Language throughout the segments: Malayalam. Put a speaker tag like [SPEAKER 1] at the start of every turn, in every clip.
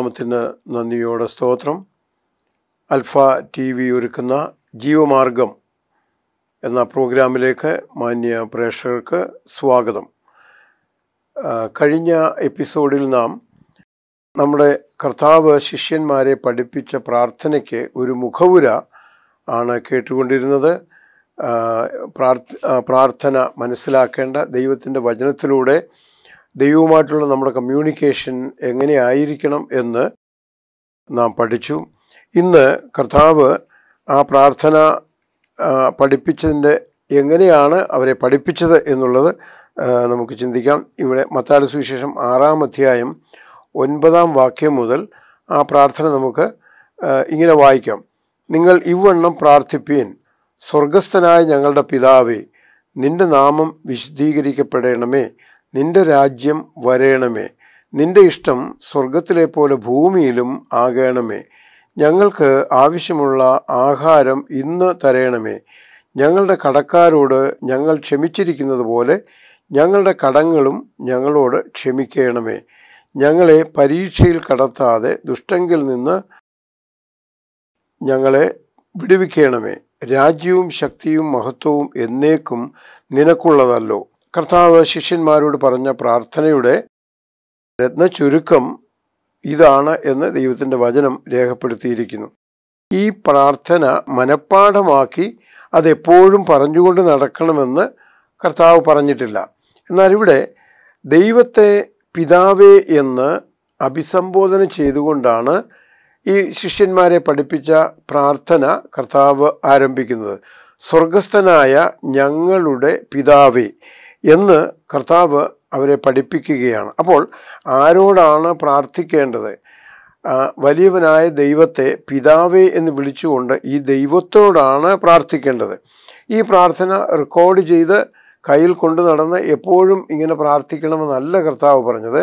[SPEAKER 1] നാമത്തിന് നന്ദിയോടെ സ്തോത്രം അൽഫ ടി വി ഒരുക്കുന്ന ജീവമാർഗം എന്ന പ്രോഗ്രാമിലേക്ക് മാന്യ പ്രേക്ഷകർക്ക് സ്വാഗതം കഴിഞ്ഞ എപ്പിസോഡിൽ നാം നമ്മുടെ കർത്താവ് ശിഷ്യന്മാരെ പഠിപ്പിച്ച പ്രാർത്ഥനയ്ക്ക് ഒരു മുഖവുര ആണ് കേട്ടുകൊണ്ടിരുന്നത് പ്രാർത്ഥന മനസ്സിലാക്കേണ്ട ദൈവത്തിൻ്റെ വചനത്തിലൂടെ ദൈവവുമായിട്ടുള്ള നമ്മുടെ കമ്മ്യൂണിക്കേഷൻ എങ്ങനെയായിരിക്കണം എന്ന് നാം പഠിച്ചു ഇന്ന് കർത്താവ് ആ പ്രാർത്ഥന പഠിപ്പിച്ചതിൻ്റെ എങ്ങനെയാണ് അവരെ പഠിപ്പിച്ചത് എന്നുള്ളത് നമുക്ക് ചിന്തിക്കാം ഇവിടെ മത്താല സുവിശേഷം ആറാം അധ്യായം ഒൻപതാം വാക്യം മുതൽ ആ പ്രാർത്ഥന നമുക്ക് ഇങ്ങനെ വായിക്കാം നിങ്ങൾ ഇവണ്ണം പ്രാർത്ഥിപ്പീൻ സ്വർഗസ്ഥനായ ഞങ്ങളുടെ പിതാവേ നിന്റെ നാമം വിശദീകരിക്കപ്പെടണമേ നിന്റെ രാജ്യം വരേണമേ നിന്റെ ഇഷ്ടം സ്വർഗത്തിലെ പോലെ ഭൂമിയിലും ആകേണമേ ഞങ്ങൾക്ക് ആവശ്യമുള്ള ആഹാരം ഇന്ന് തരേണമേ ഞങ്ങളുടെ കടക്കാരോട് ഞങ്ങൾ ക്ഷമിച്ചിരിക്കുന്നത് പോലെ ഞങ്ങളുടെ കടങ്ങളും ഞങ്ങളോട് ക്ഷമിക്കണമേ ഞങ്ങളെ പരീക്ഷയിൽ കടത്താതെ ദുഷ്ടങ്കിൽ നിന്ന് ഞങ്ങളെ വിടുവിക്കണമേ രാജ്യവും ശക്തിയും മഹത്വവും എന്നേക്കും നിനക്കുള്ളതല്ലോ കർത്താവ് ശിഷ്യന്മാരോട് പറഞ്ഞ പ്രാർത്ഥനയുടെ രത്ന ചുരുക്കം ഇതാണ് എന്ന് ദൈവത്തിൻ്റെ വചനം രേഖപ്പെടുത്തിയിരിക്കുന്നു ഈ പ്രാർത്ഥന മനഃപ്പാഠമാക്കി അതെപ്പോഴും പറഞ്ഞുകൊണ്ട് നടക്കണമെന്ന് കർത്താവ് പറഞ്ഞിട്ടില്ല എന്നാൽ ഇവിടെ ദൈവത്തെ പിതാവേ എന്ന് അഭിസംബോധന ചെയ്തുകൊണ്ടാണ് ഈ ശിഷ്യന്മാരെ പഠിപ്പിച്ച പ്രാർത്ഥന കർത്താവ് ആരംഭിക്കുന്നത് സ്വർഗസ്ഥനായ ഞങ്ങളുടെ പിതാവേ എന്ന് കർത്താവ് അവരെ പഠിപ്പിക്കുകയാണ് അപ്പോൾ ആരോടാണ് പ്രാർത്ഥിക്കേണ്ടത് വലിയവനായ ദൈവത്തെ പിതാവേ എന്ന് വിളിച്ചുകൊണ്ട് ഈ ദൈവത്തോടാണ് പ്രാർത്ഥിക്കേണ്ടത് ഈ പ്രാർത്ഥന റെക്കോർഡ് ചെയ്ത് കയ്യിൽ കൊണ്ടു നടന്ന് എപ്പോഴും ഇങ്ങനെ പ്രാർത്ഥിക്കണമെന്നല്ല കർത്താവ് പറഞ്ഞത്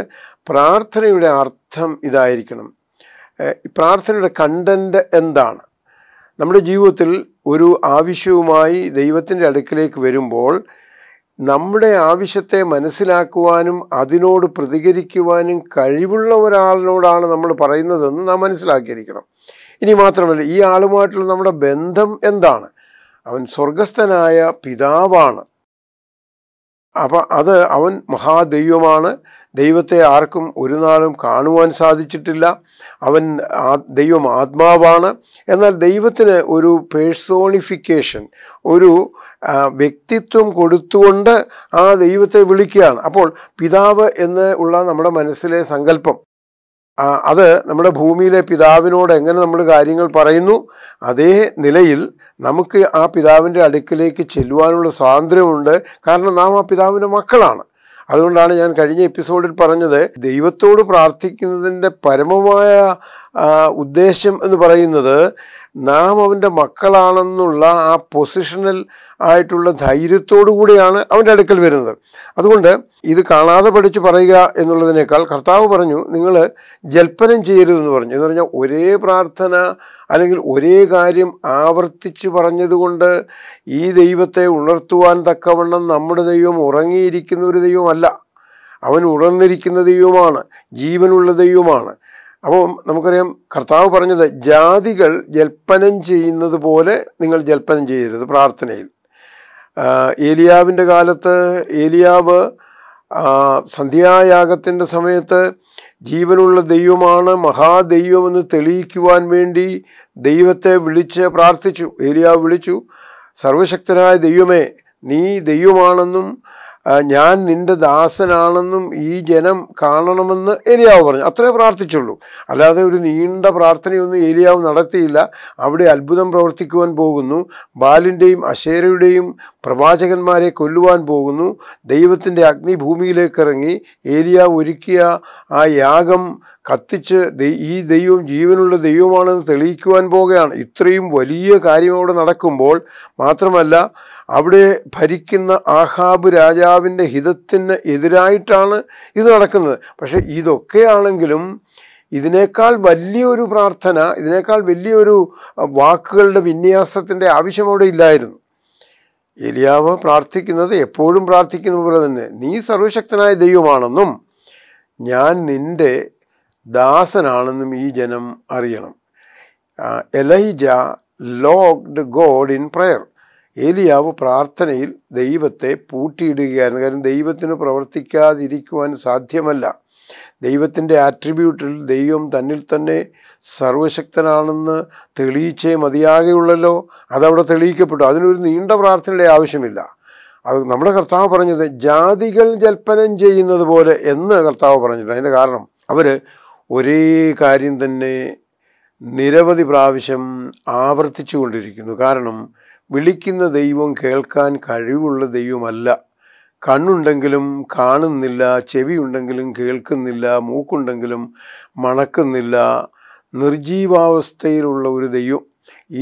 [SPEAKER 1] പ്രാർത്ഥനയുടെ അർത്ഥം ഇതായിരിക്കണം പ്രാർത്ഥനയുടെ കണ്ടൻറ്റ് എന്താണ് നമ്മുടെ ജീവിതത്തിൽ ഒരു ആവശ്യവുമായി ദൈവത്തിൻ്റെ അടുക്കിലേക്ക് വരുമ്പോൾ നമ്മുടെ ആവശ്യത്തെ മനസ്സിലാക്കുവാനും അതിനോട് പ്രതികരിക്കുവാനും കഴിവുള്ള ഒരാളിനോടാണ് നമ്മൾ പറയുന്നതെന്ന് നാം മനസ്സിലാക്കിയിരിക്കണം ഇനി മാത്രമല്ല ഈ ആളുമായിട്ടുള്ള നമ്മുടെ ബന്ധം എന്താണ് അവൻ സ്വർഗസ്ഥനായ പിതാവാണ് അപ്പം അത് അവൻ മഹാദൈവമാണ് ദൈവത്തെ ആർക്കും ഒരു നാളും കാണുവാൻ സാധിച്ചിട്ടില്ല അവൻ ആ ദൈവം ആത്മാവാണ് എന്നാൽ ദൈവത്തിന് ഒരു പേഴ്സോണിഫിക്കേഷൻ ഒരു വ്യക്തിത്വം കൊടുത്തുകൊണ്ട് ആ ദൈവത്തെ വിളിക്കുകയാണ് അപ്പോൾ പിതാവ് എന്ന് ഉള്ള നമ്മുടെ മനസ്സിലെ സങ്കല്പം അത് നമ്മുടെ ഭൂമിയിലെ പിതാവിനോട് എങ്ങനെ നമ്മൾ കാര്യങ്ങൾ പറയുന്നു അതേ നിലയിൽ നമുക്ക് ആ പിതാവിൻ്റെ അടുക്കിലേക്ക് ചെല്ലുവാനുള്ള സ്വാതന്ത്ര്യമുണ്ട് കാരണം നാം ആ പിതാവിൻ്റെ മക്കളാണ് അതുകൊണ്ടാണ് ഞാൻ കഴിഞ്ഞ എപ്പിസോഡിൽ പറഞ്ഞത് ദൈവത്തോട് പ്രാർത്ഥിക്കുന്നതിൻ്റെ പരമമായ ഉദ്ദേശം എന്ന് പറയുന്നത് നാം അവൻ്റെ മക്കളാണെന്നുള്ള ആ പൊസിഷണൽ ആയിട്ടുള്ള ധൈര്യത്തോടു കൂടിയാണ് അവൻ്റെ അടുക്കൽ വരുന്നത് അതുകൊണ്ട് ഇത് കാണാതെ പഠിച്ച് പറയുക എന്നുള്ളതിനേക്കാൾ കർത്താവ് പറഞ്ഞു നിങ്ങൾ ജൽപ്പനം ചെയ്യരുതെന്ന് പറഞ്ഞു എന്ന് പറഞ്ഞാൽ ഒരേ പ്രാർത്ഥന അല്ലെങ്കിൽ ഒരേ കാര്യം ആവർത്തിച്ച് പറഞ്ഞതുകൊണ്ട് ഈ ദൈവത്തെ ഉണർത്തുവാൻ തക്കവണ്ണം നമ്മുടെ ദൈവം ഉറങ്ങിയിരിക്കുന്ന ഒരു ദൈവമല്ല അവൻ ഉണർന്നിരിക്കുന്ന ദൈവമാണ് ജീവനുള്ള ദൈവമാണ് അപ്പോൾ നമുക്കറിയാം കർത്താവ് പറഞ്ഞത് ജാതികൾ ജൽപ്പനം ചെയ്യുന്നത് പോലെ നിങ്ങൾ ജൽപ്പനം ചെയ്യരുത് പ്രാർത്ഥനയിൽ ഏലിയാവിൻ്റെ കാലത്ത് ഏലിയാവ് സന്ധ്യായാഗത്തിൻ്റെ സമയത്ത് ജീവനുള്ള ദൈവമാണ് മഹാദൈവമെന്ന് തെളിയിക്കുവാൻ വേണ്ടി ദൈവത്തെ വിളിച്ച് പ്രാർത്ഥിച്ചു ഏലിയാവ് വിളിച്ചു സർവശക്തനായ ദൈവമേ നീ ദൈവമാണെന്നും ഞാൻ നിന്റെ ദാസനാണെന്നും ഈ ജനം കാണണമെന്ന് ഏലിയാവ് പറഞ്ഞു അത്രേ പ്രാർത്ഥിച്ചുള്ളൂ അല്ലാതെ ഒരു നീണ്ട പ്രാർത്ഥനയൊന്നും ഏലിയാവ് നടത്തിയില്ല അവിടെ അത്ഭുതം പ്രവർത്തിക്കുവാൻ പോകുന്നു ബാലിൻ്റെയും അശേരയുടെയും പ്രവാചകന്മാരെ കൊല്ലുവാൻ പോകുന്നു ദൈവത്തിൻ്റെ അഗ്നി ഭൂമിയിലേക്ക് ഇറങ്ങി ഏലിയാവ് ഒരുക്കിയ ആ യാഗം കത്തിച്ച് ഈ ദൈവം ജീവനുള്ള ദൈവമാണെന്ന് തെളിയിക്കുവാൻ പോകുകയാണ് ഇത്രയും വലിയ കാര്യം അവിടെ നടക്കുമ്പോൾ മാത്രമല്ല അവിടെ ഭരിക്കുന്ന ആഹാബ് രാജാവിൻ്റെ ഹിതത്തിന് എതിരായിട്ടാണ് ഇത് നടക്കുന്നത് പക്ഷേ ഇതൊക്കെയാണെങ്കിലും ഇതിനേക്കാൾ വലിയൊരു പ്രാർത്ഥന ഇതിനേക്കാൾ വലിയൊരു വാക്കുകളുടെ വിന്യാസത്തിൻ്റെ ആവശ്യം അവിടെ ഇല്ലായിരുന്നു എലിയാവ് പ്രാർത്ഥിക്കുന്നത് എപ്പോഴും പ്രാർത്ഥിക്കുന്ന പോലെ തന്നെ നീ സർവശക്തനായ ദൈവമാണെന്നും ഞാൻ നിൻ്റെ ദാസനാണെന്നും ഈ ജനം അറിയണം Elijah locked God in prayer ഏലിയാവ് പ്രാർത്ഥനയിൽ ദൈവത്തെ പൂട്ടിയിടുകയായിരുന്നു കാരണം ദൈവത്തിന് പ്രവർത്തിക്കാതിരിക്കുവാൻ സാധ്യമല്ല ദൈവത്തിൻ്റെ ആട്രിബ്യൂട്ടിൽ ദൈവം തന്നിൽ തന്നെ സർവശക്തനാണെന്ന് തെളിയിച്ചേ മതിയാകെയുള്ളല്ലോ അതവിടെ തെളിയിക്കപ്പെട്ടു അതിനൊരു നീണ്ട പ്രാർത്ഥനയുടെ ആവശ്യമില്ല അത് നമ്മുടെ കർത്താവ് പറഞ്ഞത് ജാതികൾ ജൽപ്പനം ചെയ്യുന്നത് പോലെ എന്ന് കർത്താവ് പറഞ്ഞിട്ടുണ്ട് അതിൻ്റെ കാരണം അവർ ഒരേ കാര്യം തന്നെ നിരവധി പ്രാവശ്യം ആവർത്തിച്ചു കൊണ്ടിരിക്കുന്നു കാരണം വിളിക്കുന്ന ദൈവം കേൾക്കാൻ കഴിവുള്ള ദൈവമല്ല കണ്ണുണ്ടെങ്കിലും കാണുന്നില്ല ചെവി ഉണ്ടെങ്കിലും കേൾക്കുന്നില്ല മൂക്കുണ്ടെങ്കിലും മണക്കുന്നില്ല നിർജീവാവസ്ഥയിലുള്ള ഒരു ദൈവം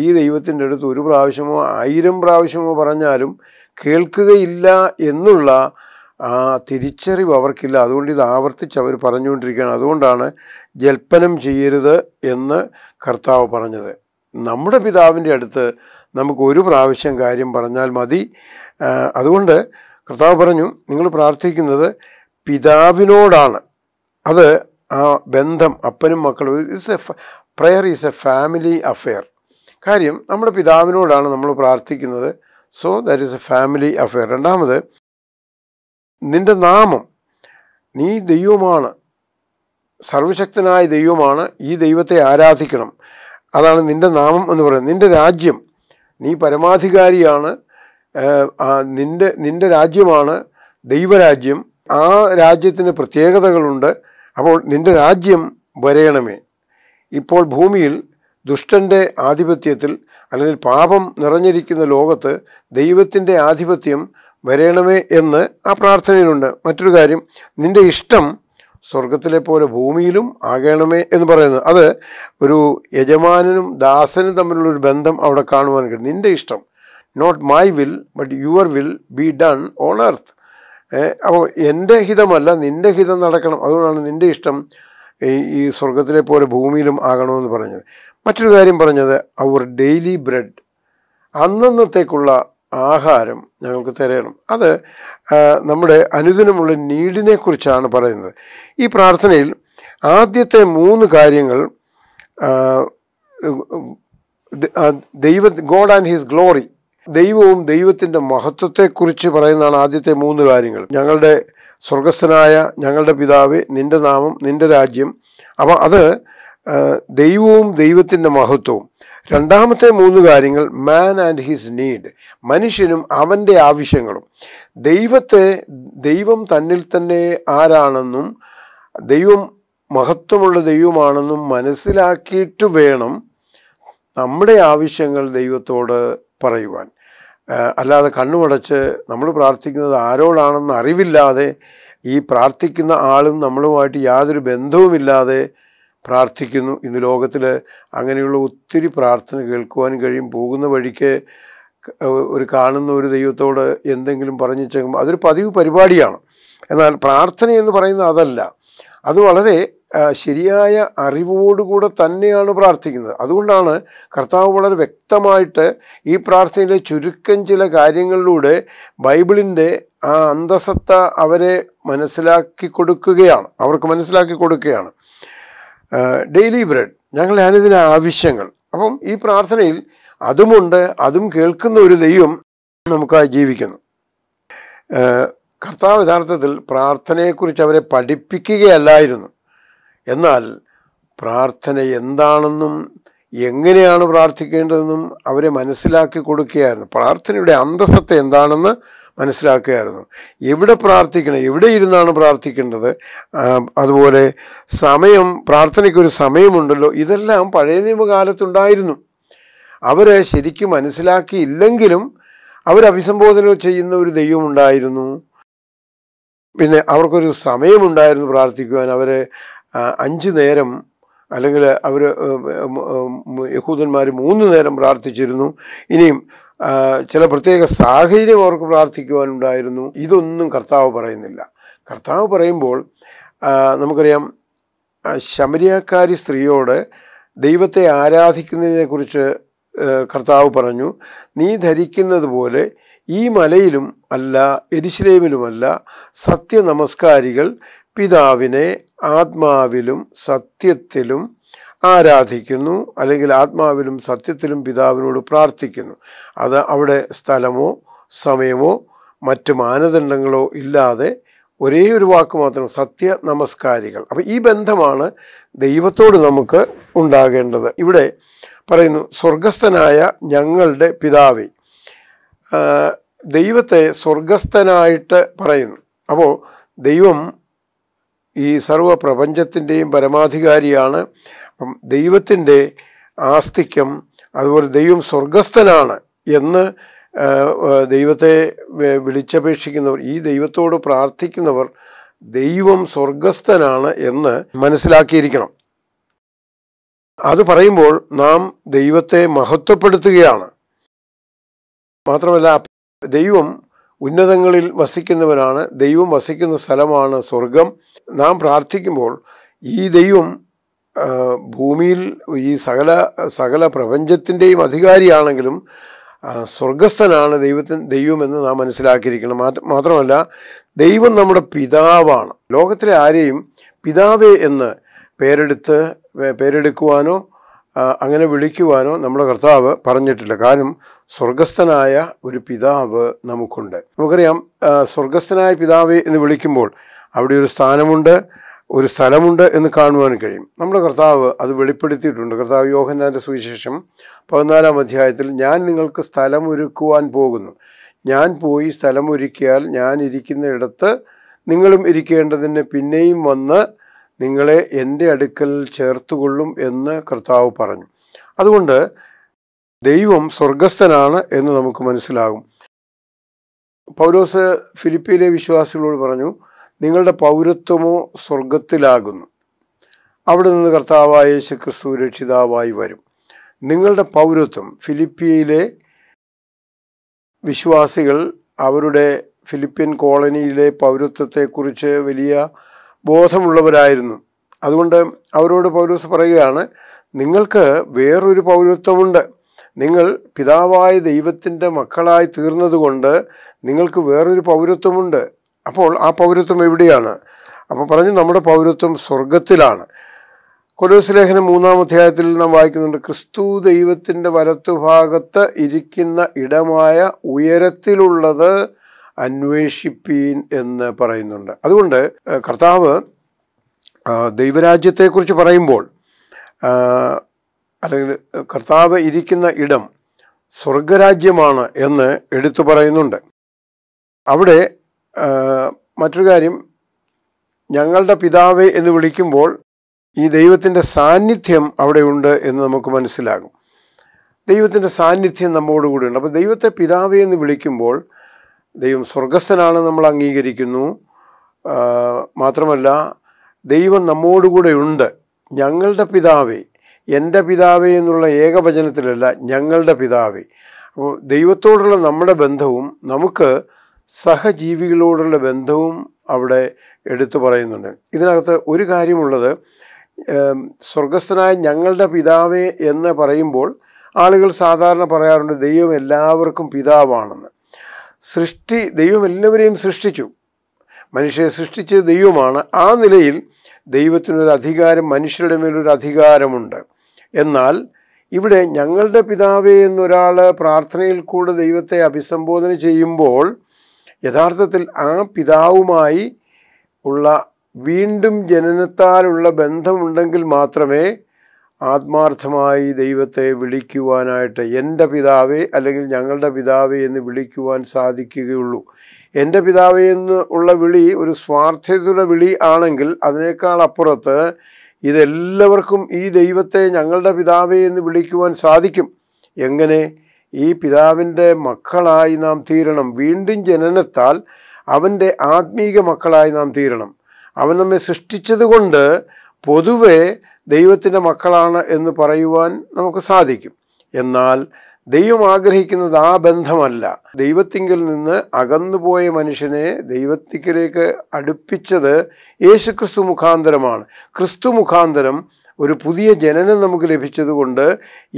[SPEAKER 1] ഈ ദൈവത്തിൻ്റെ അടുത്ത് ഒരു പ്രാവശ്യമോ ആയിരം പ്രാവശ്യമോ പറഞ്ഞാലും കേൾക്കുകയില്ല എന്നുള്ള ആ തിരിച്ചറിവ് അവർക്കില്ല അതുകൊണ്ട് ഇത് ആവർത്തിച്ച് അവർ പറഞ്ഞുകൊണ്ടിരിക്കുകയാണ് അതുകൊണ്ടാണ് ജൽപ്പനം ചെയ്യരുത് എന്ന് കർത്താവ് പറഞ്ഞത് നമ്മുടെ പിതാവിൻ്റെ അടുത്ത് നമുക്ക് ഒരു പ്രാവശ്യം കാര്യം പറഞ്ഞാൽ മതി അതുകൊണ്ട് കർത്താവ് പറഞ്ഞു നിങ്ങൾ പ്രാർത്ഥിക്കുന്നത് പിതാവിനോടാണ് അത് ആ ബന്ധം അപ്പനും മക്കളും is a prayer is a family affair കാര്യം നമ്മുടെ പിതാവിനോടാണ് നമ്മൾ പ്രാർത്ഥിക്കുന്നത് so that is a family affair രണ്ടാമത് നിന്റെ നാമം നീ ദൈവമാണ് സർവശക്തനായ ദൈവമാണ് ഈ ദൈവത്തെ ആരാധിക്കണം അതാണ് നിന്റെ നാമം എന്ന് പറയുന്നത് നിന്റെ രാജ്യം നീ പരമാധികാരിയാണ് നിന്റെ നിന്റെ രാജ്യമാണ് ദൈവരാജ്യം ആ രാജ്യത്തിന് പ്രത്യേകതകളുണ്ട് അപ്പോൾ നിന്റെ രാജ്യം വരയണമേ ഇപ്പോൾ ഭൂമിയിൽ ദുഷ്ടൻ്റെ ആധിപത്യത്തിൽ അല്ലെങ്കിൽ പാപം നിറഞ്ഞിരിക്കുന്ന ലോകത്ത് ദൈവത്തിൻ്റെ ആധിപത്യം വരയണമേ എന്ന് ആ പ്രാർത്ഥനയിലുണ്ട് മറ്റൊരു കാര്യം നിൻ്റെ ഇഷ്ടം സ്വർഗത്തിലെ പോലെ ഭൂമിയിലും ആകണമേ എന്ന് പറയുന്നത് അത് ഒരു യജമാനും ദാസനും തമ്മിലുള്ള ഒരു ബന്ധം അവിടെ കാണുവാൻ കഴിയും നിൻ്റെ ഇഷ്ടം not my will but your will be done on earth അപ്പോൾ എൻ്റെ ഹിതമല്ല നിൻ്റെ ഹിതം നടക്കണം അതുകൊണ്ടാണ് നിൻ്റെ ഇഷ്ടം ഈ സ്വർഗത്തിലെ പോലെ ഭൂമിയിലും ആകണമെന്ന് പറഞ്ഞത് മറ്റൊരു കാര്യം പറഞ്ഞത് അവർ ഡെയിലി ബ്രെഡ് അന്നന്നത്തേക്കുള്ള ആഹാരം ഞങ്ങൾക്ക് തരണം അത് നമ്മുടെ അനുദിനമുള്ള നീടിനെ കുറിച്ചാണ് പറയുന്നത് ഈ പ്രാർത്ഥനയിൽ ആദ്യത്തെ മൂന്ന് കാര്യങ്ങൾ ദൈവ ഗോഡ് ആൻഡ് ഹിസ് ഗ്ലോറി ദൈവവും ദൈവത്തിൻ്റെ മഹത്വത്തെക്കുറിച്ച് പറയുന്നതാണ് ആദ്യത്തെ മൂന്ന് കാര്യങ്ങൾ ഞങ്ങളുടെ സ്വർഗസ്ഥനായ ഞങ്ങളുടെ പിതാവ് നിൻ്റെ നാമം നിൻ്റെ രാജ്യം അപ്പം അത് ദൈവവും ദൈവത്തിൻ്റെ മഹത്വവും രണ്ടാമത്തെ മൂന്ന് കാര്യങ്ങൾ മാൻ ആൻഡ് ഹിസ് നീഡ് മനുഷ്യനും അവൻ്റെ ആവശ്യങ്ങളും ദൈവത്തെ ദൈവം തന്നിൽ തന്നെ ആരാണെന്നും ദൈവം മഹത്വമുള്ള ദൈവമാണെന്നും മനസ്സിലാക്കിയിട്ട് വേണം നമ്മുടെ ആവശ്യങ്ങൾ ദൈവത്തോട് പറയുവാൻ അല്ലാതെ കണ്ണുമടച്ച് നമ്മൾ പ്രാർത്ഥിക്കുന്നത് ആരോടാണെന്ന് അറിവില്ലാതെ ഈ പ്രാർത്ഥിക്കുന്ന ആളും നമ്മളുമായിട്ട് യാതൊരു ബന്ധവുമില്ലാതെ പ്രാർത്ഥിക്കുന്നു ഇന്ന് ലോകത്തിൽ അങ്ങനെയുള്ള ഒത്തിരി പ്രാർത്ഥന കേൾക്കുവാൻ കഴിയും പോകുന്ന വഴിക്ക് ഒരു കാണുന്ന ഒരു ദൈവത്തോട് എന്തെങ്കിലും പറഞ്ഞു അതൊരു പതിവ് പരിപാടിയാണ് എന്നാൽ പ്രാർത്ഥന എന്ന് പറയുന്നത് അതല്ല അത് വളരെ ശരിയായ അറിവോടുകൂടെ തന്നെയാണ് പ്രാർത്ഥിക്കുന്നത് അതുകൊണ്ടാണ് കർത്താവ് വളരെ വ്യക്തമായിട്ട് ഈ പ്രാർത്ഥനയിലെ ചുരുക്കം ചില കാര്യങ്ങളിലൂടെ ബൈബിളിൻ്റെ ആ അന്തസത്ത അവരെ മനസ്സിലാക്കി കൊടുക്കുകയാണ് അവർക്ക് മനസ്സിലാക്കി കൊടുക്കുകയാണ് ഡെയിലി ബ്രെഡ് ഞങ്ങളുടെ അനുദിന ആവശ്യങ്ങൾ അപ്പം ഈ പ്രാർത്ഥനയിൽ അതുമുണ്ട് അതും കേൾക്കുന്ന ഒരു ദൈവം നമുക്ക് ജീവിക്കുന്നു കർത്താവ് യഥാർത്ഥത്തിൽ പ്രാർത്ഥനയെക്കുറിച്ച് അവരെ പഠിപ്പിക്കുകയല്ലായിരുന്നു എന്നാൽ പ്രാർത്ഥന എന്താണെന്നും എങ്ങനെയാണ് പ്രാർത്ഥിക്കേണ്ടതെന്നും അവരെ മനസ്സിലാക്കി കൊടുക്കുകയായിരുന്നു പ്രാർത്ഥനയുടെ അന്തസ്സത്തെ എന്താണെന്ന് മനസ്സിലാക്കുകയായിരുന്നു എവിടെ പ്രാർത്ഥിക്കണം എവിടെ ഇരുന്നാണ് പ്രാർത്ഥിക്കേണ്ടത് അതുപോലെ സമയം പ്രാർത്ഥനയ്ക്കൊരു സമയമുണ്ടല്ലോ ഇതെല്ലാം പഴയ നിയമകാലത്തുണ്ടായിരുന്നു അവരെ ശരിക്കും മനസ്സിലാക്കിയില്ലെങ്കിലും അവരഭിസംബോധന ചെയ്യുന്ന ഒരു ദൈവമുണ്ടായിരുന്നു പിന്നെ അവർക്കൊരു സമയമുണ്ടായിരുന്നു പ്രാർത്ഥിക്കുവാൻ അവർ അഞ്ച് നേരം അല്ലെങ്കിൽ അവർ യഹൂദന്മാർ മൂന്ന് നേരം പ്രാർത്ഥിച്ചിരുന്നു ഇനിയും ചില പ്രത്യേക സാഹചര്യം അവർക്ക് പ്രാർത്ഥിക്കുവാനുണ്ടായിരുന്നു ഇതൊന്നും കർത്താവ് പറയുന്നില്ല കർത്താവ് പറയുമ്പോൾ നമുക്കറിയാം ശമരിയാക്കാരി സ്ത്രീയോട് ദൈവത്തെ ആരാധിക്കുന്നതിനെക്കുറിച്ച് കർത്താവ് പറഞ്ഞു നീ ധരിക്കുന്നത് പോലെ ഈ മലയിലും അല്ല എരിശിലേമിലുമല്ല സത്യനമസ്കാരികൾ പിതാവിനെ ആത്മാവിലും സത്യത്തിലും ആരാധിക്കുന്നു അല്ലെങ്കിൽ ആത്മാവിലും സത്യത്തിലും പിതാവിനോട് പ്രാർത്ഥിക്കുന്നു അത് അവിടെ സ്ഥലമോ സമയമോ മറ്റ് മാനദണ്ഡങ്ങളോ ഇല്ലാതെ ഒരേ ഒരു വാക്ക് മാത്രം സത്യ നമസ്കാരികൾ അപ്പോൾ ഈ ബന്ധമാണ് ദൈവത്തോട് നമുക്ക് ഉണ്ടാകേണ്ടത് ഇവിടെ പറയുന്നു സ്വർഗസ്ഥനായ ഞങ്ങളുടെ പിതാവി ദൈവത്തെ സ്വർഗസ്ഥനായിട്ട് പറയുന്നു അപ്പോൾ ദൈവം ഈ സർവപ്രപഞ്ചത്തിൻ്റെയും പരമാധികാരിയാണ് അപ്പം ദൈവത്തിൻ്റെ ആസ്തിക്യം അതുപോലെ ദൈവം സ്വർഗസ്ഥനാണ് എന്ന് ദൈവത്തെ വിളിച്ചപേക്ഷിക്കുന്നവർ ഈ ദൈവത്തോട് പ്രാർത്ഥിക്കുന്നവർ ദൈവം സ്വർഗസ്ഥനാണ് എന്ന് മനസ്സിലാക്കിയിരിക്കണം അത് പറയുമ്പോൾ നാം ദൈവത്തെ മഹത്വപ്പെടുത്തുകയാണ് മാത്രമല്ല ദൈവം ഉന്നതങ്ങളിൽ വസിക്കുന്നവനാണ് ദൈവം വസിക്കുന്ന സ്ഥലമാണ് സ്വർഗം നാം പ്രാർത്ഥിക്കുമ്പോൾ ഈ ദൈവം ഭൂമിയിൽ ഈ സകല സകല പ്രപഞ്ചത്തിൻ്റെയും അധികാരിയാണെങ്കിലും സ്വർഗസ്ഥനാണ് ദൈവത്തിന് ദൈവമെന്ന് നാം മനസ്സിലാക്കിയിരിക്കണം മാത്രമല്ല ദൈവം നമ്മുടെ പിതാവാണ് ലോകത്തിലെ ആരെയും പിതാവേ എന്ന് പേരെടുത്ത് പേരെടുക്കുവാനോ അങ്ങനെ വിളിക്കുവാനോ നമ്മുടെ കർത്താവ് പറഞ്ഞിട്ടില്ല കാരണം സ്വർഗസ്ഥനായ ഒരു പിതാവ് നമുക്കുണ്ട് നമുക്കറിയാം സ്വർഗസ്ഥനായ പിതാവേ എന്ന് വിളിക്കുമ്പോൾ അവിടെ ഒരു സ്ഥാനമുണ്ട് ഒരു സ്ഥലമുണ്ട് എന്ന് കാണുവാൻ കഴിയും നമ്മുടെ കർത്താവ് അത് വെളിപ്പെടുത്തിയിട്ടുണ്ട് കർത്താവ് യോഹന്നാൻ്റെ സുവിശേഷം പതിനാലാം അധ്യായത്തിൽ ഞാൻ നിങ്ങൾക്ക് സ്ഥലം പോകുന്നു ഞാൻ പോയി സ്ഥലം ഒരുക്കിയാൽ ഞാൻ ഇരിക്കുന്ന ഇടത്ത് നിങ്ങളും ഇരിക്കേണ്ടതിന് പിന്നെയും വന്ന് നിങ്ങളെ എൻ്റെ അടുക്കൽ ചേർത്തുകൊള്ളും എന്ന് കർത്താവ് പറഞ്ഞു അതുകൊണ്ട് ദൈവം സ്വർഗസ്ഥനാണ് എന്ന് നമുക്ക് മനസ്സിലാകും പൗലോസ് ഫിലിപ്പിയിലെ വിശ്വാസികളോട് പറഞ്ഞു നിങ്ങളുടെ പൗരത്വമോ സ്വർഗത്തിലാകുന്നു അവിടെ നിന്ന് കർത്താവായ യേശുക്രിസ്തു രക്ഷിതാവായി വരും നിങ്ങളുടെ പൗരത്വം ഫിലിപ്പിയയിലെ വിശ്വാസികൾ അവരുടെ ഫിലിപ്പിയൻ കോളനിയിലെ പൗരത്വത്തെക്കുറിച്ച് വലിയ ബോധമുള്ളവരായിരുന്നു അതുകൊണ്ട് അവരോട് പൗരസ് പറയുകയാണ് നിങ്ങൾക്ക് വേറൊരു പൗരത്വമുണ്ട് നിങ്ങൾ പിതാവായ ദൈവത്തിൻ്റെ മക്കളായി തീർന്നതുകൊണ്ട് നിങ്ങൾക്ക് വേറൊരു പൗരത്വമുണ്ട് അപ്പോൾ ആ പൗരത്വം എവിടെയാണ് അപ്പോൾ പറഞ്ഞു നമ്മുടെ പൗരത്വം സ്വർഗത്തിലാണ് കൊലോസ് ലേഖനം മൂന്നാം അധ്യായത്തിൽ നാം വായിക്കുന്നുണ്ട് ക്രിസ്തു ദൈവത്തിൻ്റെ വലത്തുഭാഗത്ത് ഇരിക്കുന്ന ഇടമായ ഉയരത്തിലുള്ളത് അന്വേഷിപ്പീൻ എന്ന് പറയുന്നുണ്ട് അതുകൊണ്ട് കർത്താവ് ദൈവരാജ്യത്തെക്കുറിച്ച് പറയുമ്പോൾ അല്ലെങ്കിൽ കർത്താവ് ഇരിക്കുന്ന ഇടം സ്വർഗരാജ്യമാണ് എന്ന് എടുത്തു പറയുന്നുണ്ട് അവിടെ മറ്റൊരു കാര്യം ഞങ്ങളുടെ പിതാവേ എന്ന് വിളിക്കുമ്പോൾ ഈ ദൈവത്തിൻ്റെ സാന്നിധ്യം അവിടെയുണ്ട് എന്ന് നമുക്ക് മനസ്സിലാകും ദൈവത്തിൻ്റെ സാന്നിധ്യം നമ്മോട് ഉണ്ട് അപ്പോൾ ദൈവത്തെ പിതാവേ എന്ന് വിളിക്കുമ്പോൾ ദൈവം സ്വർഗസ്ഥനാണെന്ന് നമ്മൾ അംഗീകരിക്കുന്നു മാത്രമല്ല ദൈവം നമ്മോടുകൂടെ ഉണ്ട് ഞങ്ങളുടെ പിതാവേ എൻ്റെ പിതാവേ എന്നുള്ള ഏകവചനത്തിലല്ല ഞങ്ങളുടെ പിതാവേ അപ്പോൾ ദൈവത്തോടുള്ള നമ്മുടെ ബന്ധവും നമുക്ക് സഹജീവികളോടുള്ള ബന്ധവും അവിടെ എടുത്തു പറയുന്നുണ്ട് ഇതിനകത്ത് ഒരു കാര്യമുള്ളത് സ്വർഗസ്ഥനായ ഞങ്ങളുടെ പിതാവേ എന്ന് പറയുമ്പോൾ ആളുകൾ സാധാരണ പറയാറുണ്ട് ദൈവം എല്ലാവർക്കും പിതാവാണെന്ന് സൃഷ്ടി ദൈവം എല്ലാവരെയും സൃഷ്ടിച്ചു മനുഷ്യരെ സൃഷ്ടിച്ചത് ദൈവമാണ് ആ നിലയിൽ ദൈവത്തിനൊരു അധികാരം മനുഷ്യരുടെ മേലൊരു അധികാരമുണ്ട് എന്നാൽ ഇവിടെ ഞങ്ങളുടെ പിതാവേ എന്നൊരാൾ പ്രാർത്ഥനയിൽ കൂടെ ദൈവത്തെ അഭിസംബോധന ചെയ്യുമ്പോൾ യഥാർത്ഥത്തിൽ ആ പിതാവുമായി ഉള്ള വീണ്ടും ജനനത്താലുള്ള ബന്ധമുണ്ടെങ്കിൽ മാത്രമേ ആത്മാർത്ഥമായി ദൈവത്തെ വിളിക്കുവാനായിട്ട് എൻ്റെ പിതാവേ അല്ലെങ്കിൽ ഞങ്ങളുടെ പിതാവേ എന്ന് വിളിക്കുവാൻ സാധിക്കുകയുള്ളൂ എൻ്റെ പിതാവേ എന്ന് ഉള്ള വിളി ഒരു സ്വാർത്ഥതയുടെ വിളി ആണെങ്കിൽ അതിനേക്കാൾ അപ്പുറത്ത് ഇതെല്ലാവർക്കും ഈ ദൈവത്തെ ഞങ്ങളുടെ പിതാവേ എന്ന് വിളിക്കുവാൻ സാധിക്കും എങ്ങനെ ഈ പിതാവിൻ്റെ മക്കളായി നാം തീരണം വീണ്ടും ജനനത്താൽ അവൻ്റെ ആത്മീക മക്കളായി നാം തീരണം അവൻ നമ്മെ സൃഷ്ടിച്ചതുകൊണ്ട് പൊതുവെ ദൈവത്തിൻ്റെ മക്കളാണ് എന്ന് പറയുവാൻ നമുക്ക് സാധിക്കും എന്നാൽ ദൈവം ആഗ്രഹിക്കുന്നത് ആ ബന്ധമല്ല ദൈവത്തിങ്കിൽ നിന്ന് അകന്നുപോയ മനുഷ്യനെ ദൈവത്തിലേക്ക് അടുപ്പിച്ചത് യേശുക്രിസ്തു മുഖാന്തരമാണ് ക്രിസ്തു മുഖാന്തരം ഒരു പുതിയ ജനനം നമുക്ക് ലഭിച്ചതുകൊണ്ട്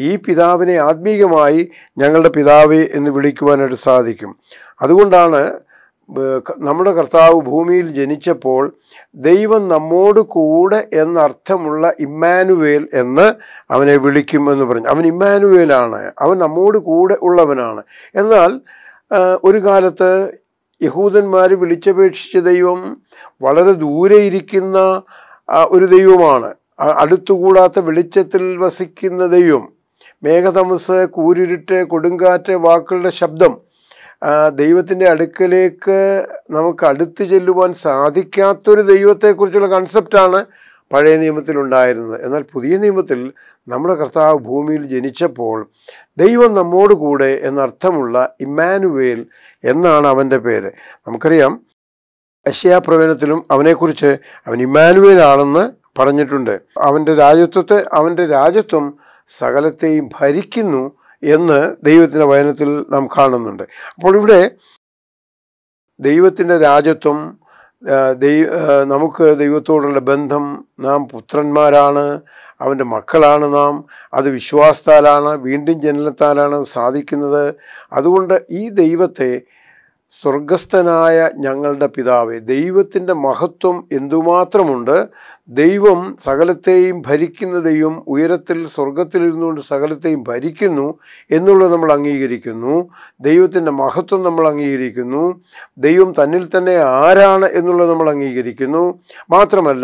[SPEAKER 1] ഈ പിതാവിനെ ആത്മീകമായി ഞങ്ങളുടെ പിതാവ് എന്ന് വിളിക്കുവാനായിട്ട് സാധിക്കും അതുകൊണ്ടാണ് നമ്മുടെ കർത്താവ് ഭൂമിയിൽ ജനിച്ചപ്പോൾ ദൈവം നമ്മോട് കൂടെ എന്നർത്ഥമുള്ള ഇമ്മാനുവേൽ എന്ന് അവനെ വിളിക്കുമെന്ന് പറഞ്ഞു അവൻ ഇമ്മാനുവേലാണ് അവൻ നമ്മോട് കൂടെ ഉള്ളവനാണ് എന്നാൽ ഒരു കാലത്ത് യഹൂദന്മാർ വിളിച്ചപേക്ഷിച്ച ദൈവം വളരെ ദൂരെ ഇരിക്കുന്ന ഒരു ദൈവമാണ് അടുത്തുകൂടാത്ത വെളിച്ചത്തിൽ വസിക്കുന്ന ദൈവം മേഘതമസ് കൂരിരുട്ട് കൊടുങ്കാറ്റ് വാക്കുകളുടെ ശബ്ദം ദൈവത്തിൻ്റെ അടുക്കലേക്ക് നമുക്ക് അടുത്തു ചെല്ലുവാൻ സാധിക്കാത്തൊരു ദൈവത്തെക്കുറിച്ചുള്ള കൺസെപ്റ്റാണ് പഴയ നിയമത്തിലുണ്ടായിരുന്നത് എന്നാൽ പുതിയ നിയമത്തിൽ നമ്മുടെ കർത്താവ് ഭൂമിയിൽ ജനിച്ചപ്പോൾ ദൈവം നമ്മോട് കൂടെ എന്നർത്ഥമുള്ള ഇമ്മാനുവേൽ എന്നാണ് അവൻ്റെ പേര് നമുക്കറിയാം യശയാപ്രവചനത്തിലും അവനെക്കുറിച്ച് അവൻ ഇമ്മാനുവേൽ ആണെന്ന് പറഞ്ഞിട്ടുണ്ട് അവൻ്റെ രാജ്യത്വത്തെ അവൻ്റെ രാജ്യത്വം സകലത്തെയും ഭരിക്കുന്നു എന്ന് ദൈവത്തിൻ്റെ വചനത്തിൽ നാം കാണുന്നുണ്ട് അപ്പോൾ ഇവിടെ ദൈവത്തിൻ്റെ രാജ്യത്വം ദൈവ നമുക്ക് ദൈവത്തോടുള്ള ബന്ധം നാം പുത്രന്മാരാണ് അവൻ്റെ മക്കളാണ് നാം അത് വിശ്വാസത്താലാണ് വീണ്ടും ജനനത്താലാണ് സാധിക്കുന്നത് അതുകൊണ്ട് ഈ ദൈവത്തെ സ്വർഗസ്ഥനായ ഞങ്ങളുടെ പിതാവെ ദൈവത്തിൻ്റെ മഹത്വം എന്തുമാത്രമുണ്ട് ദൈവം സകലത്തെയും ഭരിക്കുന്ന ദൈവം ഉയരത്തിൽ സ്വർഗത്തിലിരുന്നുകൊണ്ട് സകലത്തെയും ഭരിക്കുന്നു എന്നുള്ളത് നമ്മൾ അംഗീകരിക്കുന്നു ദൈവത്തിൻ്റെ മഹത്വം നമ്മൾ അംഗീകരിക്കുന്നു ദൈവം തന്നിൽ തന്നെ ആരാണ് എന്നുള്ളത് നമ്മൾ അംഗീകരിക്കുന്നു മാത്രമല്ല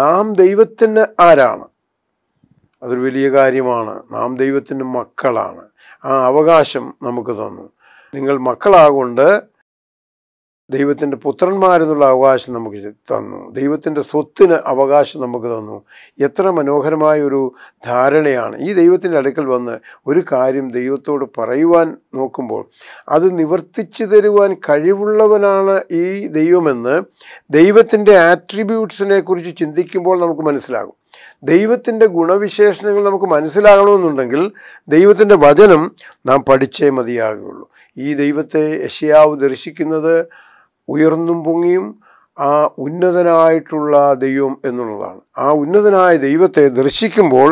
[SPEAKER 1] നാം ദൈവത്തിന് ആരാണ് അതൊരു വലിയ കാര്യമാണ് നാം ദൈവത്തിൻ്റെ മക്കളാണ് ആ അവകാശം നമുക്ക് തന്നു നിങ്ങൾ മക്കളാകൊണ്ട് ദൈവത്തിൻ്റെ പുത്രന്മാരെന്നുള്ള അവകാശം നമുക്ക് തന്നു ദൈവത്തിൻ്റെ സ്വത്തിന് അവകാശം നമുക്ക് തന്നു എത്ര മനോഹരമായ ഒരു ധാരണയാണ് ഈ ദൈവത്തിൻ്റെ അടുക്കൽ വന്ന് ഒരു കാര്യം ദൈവത്തോട് പറയുവാൻ നോക്കുമ്പോൾ അത് നിവർത്തിച്ചു തരുവാൻ കഴിവുള്ളവനാണ് ഈ ദൈവമെന്ന് ദൈവത്തിൻ്റെ ആട്രിബ്യൂട്ട്സിനെ കുറിച്ച് ചിന്തിക്കുമ്പോൾ നമുക്ക് മനസ്സിലാകും ദൈവത്തിൻ്റെ ഗുണവിശേഷണങ്ങൾ നമുക്ക് മനസ്സിലാകണമെന്നുണ്ടെങ്കിൽ ദൈവത്തിൻ്റെ വചനം നാം പഠിച്ചേ മതിയാകുള്ളൂ ഈ ദൈവത്തെ യശയാവ് ദർശിക്കുന്നത് ഉയർന്നും പൊങ്ങിയും ആ ഉന്നതനായിട്ടുള്ള ദൈവം എന്നുള്ളതാണ് ആ ഉന്നതനായ ദൈവത്തെ ദർശിക്കുമ്പോൾ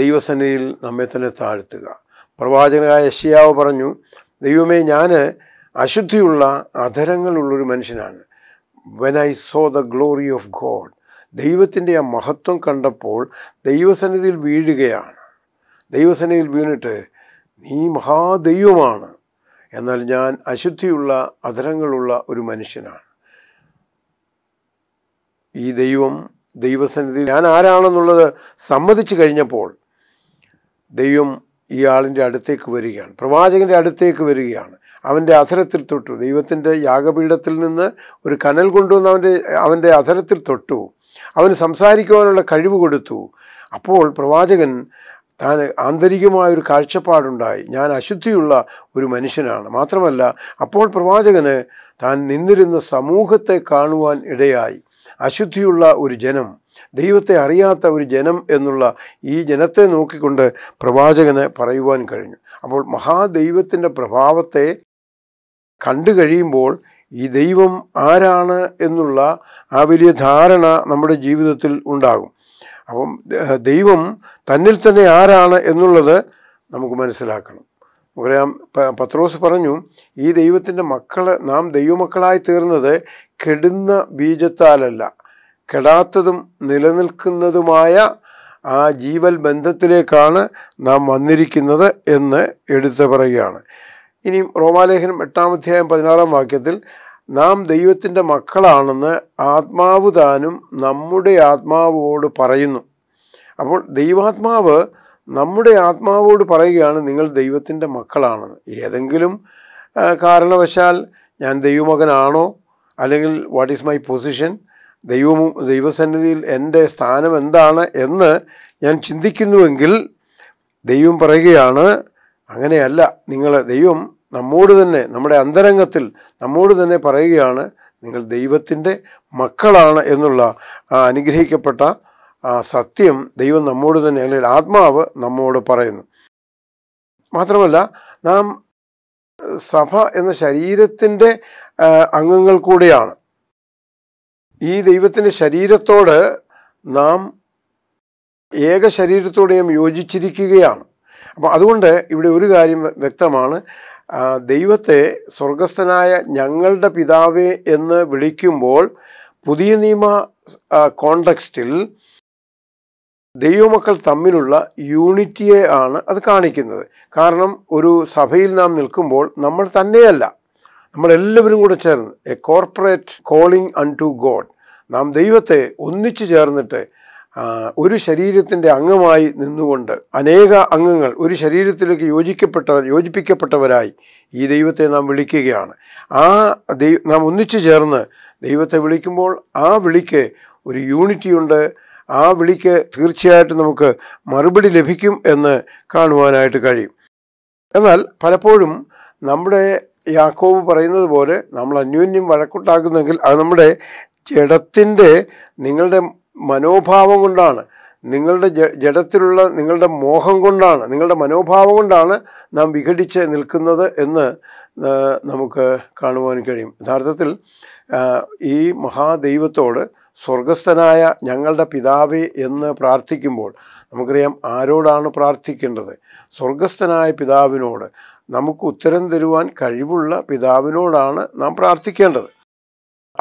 [SPEAKER 1] ദൈവസന്നിധിയിൽ നമ്മെ തന്നെ താഴ്ത്തുക പ്രവാചകനായ യശയാവ് പറഞ്ഞു ദൈവമേ ഞാൻ അശുദ്ധിയുള്ള അധരങ്ങളുള്ളൊരു മനുഷ്യനാണ് when I saw the glory of God ദൈവത്തിൻ്റെ ആ മഹത്വം കണ്ടപ്പോൾ ദൈവസന്നിധിയിൽ വീഴുകയാണ് ദൈവസന്നിധിയിൽ വീണിട്ട് നീ മഹാദൈവമാണ് എന്നാൽ ഞാൻ അശുദ്ധിയുള്ള അധരങ്ങളുള്ള ഒരു മനുഷ്യനാണ് ഈ ദൈവം ദൈവസന്നിധി ഞാൻ ആരാണെന്നുള്ളത് സമ്മതിച്ചു കഴിഞ്ഞപ്പോൾ ദൈവം ഈ ആളിൻ്റെ അടുത്തേക്ക് വരികയാണ് പ്രവാചകൻ്റെ അടുത്തേക്ക് വരികയാണ് അവൻ്റെ അധരത്തിൽ തൊട്ടു ദൈവത്തിൻ്റെ യാഗപീഠത്തിൽ നിന്ന് ഒരു കനൽ കൊണ്ടുവന്ന് അവൻ്റെ അവൻ്റെ അധരത്തിൽ തൊട്ടു അവന് സംസാരിക്കുവാനുള്ള കഴിവ് കൊടുത്തു അപ്പോൾ പ്രവാചകൻ താൻ ആന്തരികമായൊരു കാഴ്ചപ്പാടുണ്ടായി ഞാൻ അശുദ്ധിയുള്ള ഒരു മനുഷ്യനാണ് മാത്രമല്ല അപ്പോൾ പ്രവാചകന് താൻ നിന്നിരുന്ന സമൂഹത്തെ കാണുവാൻ ഇടയായി അശുദ്ധിയുള്ള ഒരു ജനം ദൈവത്തെ അറിയാത്ത ഒരു ജനം എന്നുള്ള ഈ ജനത്തെ നോക്കിക്കൊണ്ട് പ്രവാചകന് പറയുവാൻ കഴിഞ്ഞു അപ്പോൾ മഹാദൈവത്തിൻ്റെ പ്രഭാവത്തെ കണ്ടു കഴിയുമ്പോൾ ഈ ദൈവം ആരാണ് എന്നുള്ള ആ വലിയ ധാരണ നമ്മുടെ ജീവിതത്തിൽ ഉണ്ടാകും അപ്പം ദൈവം തന്നിൽ തന്നെ ആരാണ് എന്നുള്ളത് നമുക്ക് മനസ്സിലാക്കണം പറയാം പത്രോസ് പറഞ്ഞു ഈ ദൈവത്തിൻ്റെ മക്കൾ നാം ദൈവമക്കളായി തീർന്നത് കെടുന്ന ബീജത്താലല്ല കെടാത്തതും നിലനിൽക്കുന്നതുമായ ആ ജീവൽ ബന്ധത്തിലേക്കാണ് നാം വന്നിരിക്കുന്നത് എന്ന് എടുത്തു പറയുകയാണ് ഇനിയും റോമാലേഖനം എട്ടാം അധ്യായം പതിനാറാം വാക്യത്തിൽ നാം ദൈവത്തിൻ്റെ മക്കളാണെന്ന് ആത്മാവ് താനും നമ്മുടെ ആത്മാവോട് പറയുന്നു അപ്പോൾ ദൈവാത്മാവ് നമ്മുടെ ആത്മാവോട് പറയുകയാണ് നിങ്ങൾ ദൈവത്തിൻ്റെ മക്കളാണെന്ന് ഏതെങ്കിലും കാരണവശാൽ ഞാൻ ദൈവമകനാണോ അല്ലെങ്കിൽ വാട്ട് ഈസ് മൈ പൊസിഷൻ ദൈവവും ദൈവസന്നിധിയിൽ എൻ്റെ സ്ഥാനം എന്താണ് എന്ന് ഞാൻ ചിന്തിക്കുന്നുവെങ്കിൽ ദൈവം പറയുകയാണ് അങ്ങനെയല്ല നിങ്ങൾ ദൈവം നമ്മോട് തന്നെ നമ്മുടെ അന്തരംഗത്തിൽ നമ്മോട് തന്നെ പറയുകയാണ് നിങ്ങൾ ദൈവത്തിൻ്റെ മക്കളാണ് എന്നുള്ള അനുഗ്രഹിക്കപ്പെട്ട സത്യം ദൈവം നമ്മോട് തന്നെ അല്ലെങ്കിൽ ആത്മാവ് നമ്മോട് പറയുന്നു മാത്രമല്ല നാം സഭ എന്ന ശരീരത്തിൻ്റെ അംഗങ്ങൾ കൂടെയാണ് ഈ ദൈവത്തിൻ്റെ ശരീരത്തോട് നാം ഏക ശരീരത്തോടെയും യോജിച്ചിരിക്കുകയാണ് അപ്പോൾ അതുകൊണ്ട് ഇവിടെ ഒരു കാര്യം വ്യക്തമാണ് ദൈവത്തെ സ്വർഗസ്ഥനായ ഞങ്ങളുടെ പിതാവേ എന്ന് വിളിക്കുമ്പോൾ പുതിയ നിയമ കോണ്ടക്സ്റ്റിൽ ദൈവമക്കൾ തമ്മിലുള്ള യൂണിറ്റിയെ ആണ് അത് കാണിക്കുന്നത് കാരണം ഒരു സഭയിൽ നാം നിൽക്കുമ്പോൾ നമ്മൾ തന്നെയല്ല നമ്മളെല്ലാവരും കൂടെ ചേർന്ന് a corporate calling unto God നാം ദൈവത്തെ ഒന്നിച്ചു ചേർന്നിട്ട് ഒരു ശരീരത്തിൻ്റെ അംഗമായി നിന്നുകൊണ്ട് അനേക അംഗങ്ങൾ ഒരു ശരീരത്തിലേക്ക് യോജിക്കപ്പെട്ടവർ യോജിപ്പിക്കപ്പെട്ടവരായി ഈ ദൈവത്തെ നാം വിളിക്കുകയാണ് ആ ദൈവ നാം ഒന്നിച്ചു ചേർന്ന് ദൈവത്തെ വിളിക്കുമ്പോൾ ആ വിളിക്ക് ഒരു യൂണിറ്റിയുണ്ട് ആ വിളിക്ക് തീർച്ചയായിട്ടും നമുക്ക് മറുപടി ലഭിക്കും എന്ന് കാണുവാനായിട്ട് കഴിയും എന്നാൽ പലപ്പോഴും നമ്മുടെ യാക്കോബ് പറയുന്നത് പോലെ നമ്മൾ അന്യോന്യം വഴക്കുണ്ടാക്കുന്നെങ്കിൽ അത് നമ്മുടെ ജഡത്തിൻ്റെ നിങ്ങളുടെ മനോഭാവം കൊണ്ടാണ് നിങ്ങളുടെ ജഡത്തിലുള്ള നിങ്ങളുടെ മോഹം കൊണ്ടാണ് നിങ്ങളുടെ മനോഭാവം കൊണ്ടാണ് നാം വിഘടിച്ച് നിൽക്കുന്നത് എന്ന് നമുക്ക് കാണുവാൻ കഴിയും യഥാർത്ഥത്തിൽ ഈ മഹാദൈവത്തോട് സ്വർഗസ്ഥനായ ഞങ്ങളുടെ പിതാവേ എന്ന് പ്രാർത്ഥിക്കുമ്പോൾ നമുക്കറിയാം ആരോടാണ് പ്രാർത്ഥിക്കേണ്ടത് സ്വർഗസ്ഥനായ പിതാവിനോട് നമുക്ക് ഉത്തരം തരുവാൻ കഴിവുള്ള പിതാവിനോടാണ് നാം പ്രാർത്ഥിക്കേണ്ടത്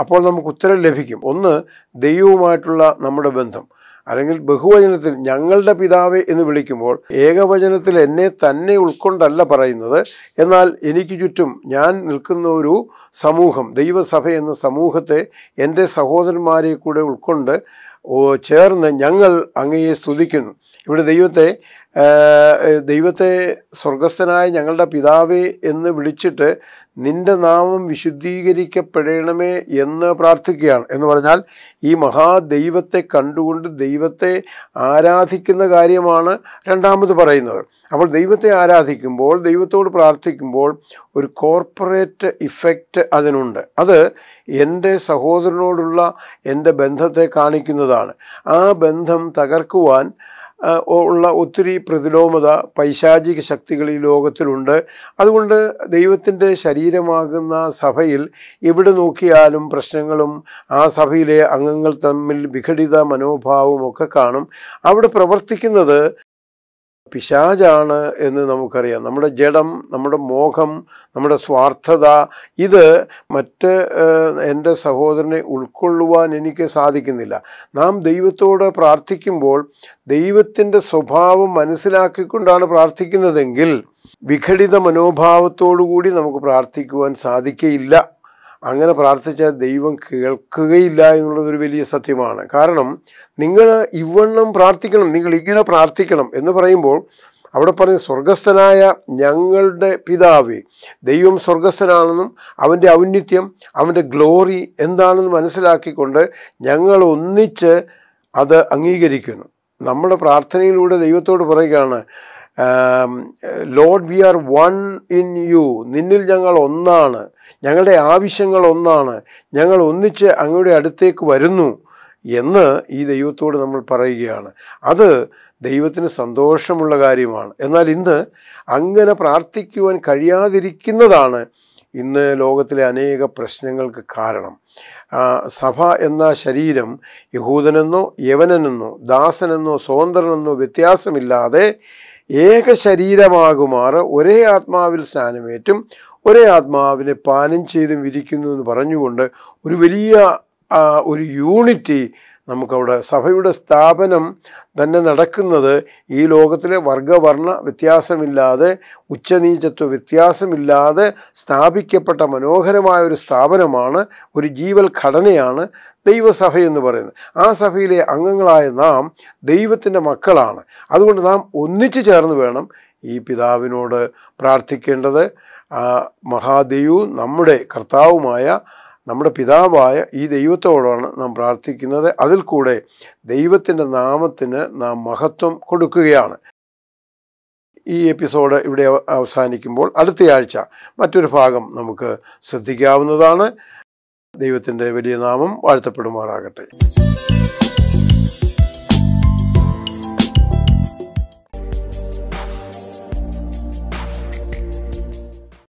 [SPEAKER 1] അപ്പോൾ നമുക്ക് ഉത്തരം ലഭിക്കും ഒന്ന് ദൈവവുമായിട്ടുള്ള നമ്മുടെ ബന്ധം അല്ലെങ്കിൽ ബഹുവചനത്തിൽ ഞങ്ങളുടെ പിതാവ് എന്ന് വിളിക്കുമ്പോൾ ഏകവചനത്തിൽ എന്നെ തന്നെ ഉൾക്കൊണ്ടല്ല പറയുന്നത് എന്നാൽ എനിക്ക് ചുറ്റും ഞാൻ നിൽക്കുന്ന ഒരു സമൂഹം ദൈവസഭ എന്ന സമൂഹത്തെ എൻ്റെ സഹോദരന്മാരെ കൂടെ ഉൾക്കൊണ്ട് ചേർന്ന് ഞങ്ങൾ അങ്ങയെ സ്തുതിക്കുന്നു ഇവിടെ ദൈവത്തെ ദൈവത്തെ സ്വർഗസ്ഥനായ ഞങ്ങളുടെ പിതാവേ എന്ന് വിളിച്ചിട്ട് നിന്റെ നാമം വിശുദ്ധീകരിക്കപ്പെടണമേ എന്ന് പ്രാർത്ഥിക്കുകയാണ് എന്ന് പറഞ്ഞാൽ ഈ മഹാദൈവത്തെ കണ്ടുകൊണ്ട് ദൈവത്തെ ആരാധിക്കുന്ന കാര്യമാണ് രണ്ടാമത് പറയുന്നത് അപ്പോൾ ദൈവത്തെ ആരാധിക്കുമ്പോൾ ദൈവത്തോട് പ്രാർത്ഥിക്കുമ്പോൾ ഒരു കോർപ്പറേറ്റ് ഇഫക്റ്റ് അതിനുണ്ട് അത് എൻ്റെ സഹോദരനോടുള്ള എൻ്റെ ബന്ധത്തെ കാണിക്കുന്നതാണ് ആ ബന്ധം തകർക്കുവാൻ ഉള്ള ഒത്തിരി പ്രതിലോമത പൈശാചിക ശക്തികൾ ഈ ലോകത്തിലുണ്ട് അതുകൊണ്ട് ദൈവത്തിൻ്റെ ശരീരമാകുന്ന സഭയിൽ എവിടെ നോക്കിയാലും പ്രശ്നങ്ങളും ആ സഭയിലെ അംഗങ്ങൾ തമ്മിൽ വിഘടിത മനോഭാവവും ഒക്കെ കാണും അവിടെ പ്രവർത്തിക്കുന്നത് പിശാജാണ് എന്ന് നമുക്കറിയാം നമ്മുടെ ജഡം നമ്മുടെ മോഹം നമ്മുടെ സ്വാർത്ഥത ഇത് മറ്റ് എൻ്റെ സഹോദരനെ ഉൾക്കൊള്ളുവാൻ എനിക്ക് സാധിക്കുന്നില്ല നാം ദൈവത്തോട് പ്രാർത്ഥിക്കുമ്പോൾ ദൈവത്തിൻ്റെ സ്വഭാവം മനസ്സിലാക്കിക്കൊണ്ടാണ് പ്രാർത്ഥിക്കുന്നതെങ്കിൽ വിഘടിത മനോഭാവത്തോടു കൂടി നമുക്ക് പ്രാർത്ഥിക്കുവാൻ സാധിക്കയില്ല അങ്ങനെ പ്രാർത്ഥിച്ചാൽ ദൈവം കേൾക്കുകയില്ല എന്നുള്ളതൊരു വലിയ സത്യമാണ് കാരണം നിങ്ങൾ ഇവണ്ണം പ്രാർത്ഥിക്കണം നിങ്ങൾ ഇങ്ങനെ പ്രാർത്ഥിക്കണം എന്ന് പറയുമ്പോൾ അവിടെ പറയും സ്വർഗസ്ഥനായ ഞങ്ങളുടെ പിതാവ് ദൈവം സ്വർഗസ്ഥനാണെന്നും അവൻ്റെ ഔന്നിത്യം അവൻ്റെ ഗ്ലോറി എന്താണെന്ന് മനസ്സിലാക്കിക്കൊണ്ട് ഞങ്ങൾ ഒന്നിച്ച് അത് അംഗീകരിക്കുന്നു നമ്മുടെ പ്രാർത്ഥനയിലൂടെ ദൈവത്തോട് പറയുകയാണ് Lord we are one in you നിന്നിൽ ഞങ്ങൾ ഒന്നാണ് ഞങ്ങളുടെ ആവശ്യങ്ങൾ ഒന്നാണ് ഞങ്ങൾ ഒന്നിച്ച് അങ്ങയുടെ അടുത്തേക്ക് വരുന്നു എന്ന് ഈ ദൈവത്തോട് നമ്മൾ പറയുകയാണ് അത് ദൈവത്തിന് സന്തോഷമുള്ള കാര്യമാണ് എന്നാൽ ഇന്ന് അങ്ങനെ പ്രാർത്ഥിക്കുവാൻ കഴിയാതിരിക്കുന്നതാണ് ഇന്ന് ലോകത്തിലെ അനേക പ്രശ്നങ്ങൾക്ക് കാരണം സഭ എന്ന ശരീരം യഹൂദനെന്നോ യവനെന്നോ ദാസനെന്നോ സ്വതന്ത്രനെന്നോ വ്യത്യാസമില്ലാതെ ഏക ശരീരമാകുമാർ ഒരേ ആത്മാവിൽ സ്നാനമേറ്റും ഒരേ ആത്മാവിനെ പാനം ചെയ്തും വിരിക്കുന്നു എന്ന് പറഞ്ഞുകൊണ്ട് ഒരു വലിയ ഒരു യൂണിറ്റി നമുക്കവിടെ സഭയുടെ സ്ഥാപനം തന്നെ നടക്കുന്നത് ഈ ലോകത്തിലെ വർഗവർണ്ണ വ്യത്യാസമില്ലാതെ ഉച്ചനീചത്വ വ്യത്യാസമില്ലാതെ സ്ഥാപിക്കപ്പെട്ട മനോഹരമായ ഒരു സ്ഥാപനമാണ് ഒരു ജീവൽ ഘടനയാണ് ദൈവസഭ എന്ന് പറയുന്നത് ആ സഭയിലെ അംഗങ്ങളായ നാം ദൈവത്തിൻ്റെ മക്കളാണ് അതുകൊണ്ട് നാം ഒന്നിച്ചു ചേർന്ന് വേണം ഈ പിതാവിനോട് പ്രാർത്ഥിക്കേണ്ടത് മഹാദേവു നമ്മുടെ കർത്താവുമായ നമ്മുടെ പിതാവായ ഈ ദൈവത്തോടാണ് നാം പ്രാർത്ഥിക്കുന്നത് അതിൽ കൂടെ ദൈവത്തിൻ്റെ നാമത്തിന് നാം മഹത്വം കൊടുക്കുകയാണ് ഈ എപ്പിസോഡ് ഇവിടെ അവസാനിക്കുമ്പോൾ അടുത്തയാഴ്ച മറ്റൊരു ഭാഗം നമുക്ക് ശ്രദ്ധിക്കാവുന്നതാണ് ദൈവത്തിൻ്റെ വലിയ നാമം വാഴ്ത്തപ്പെടുമാറാകട്ടെ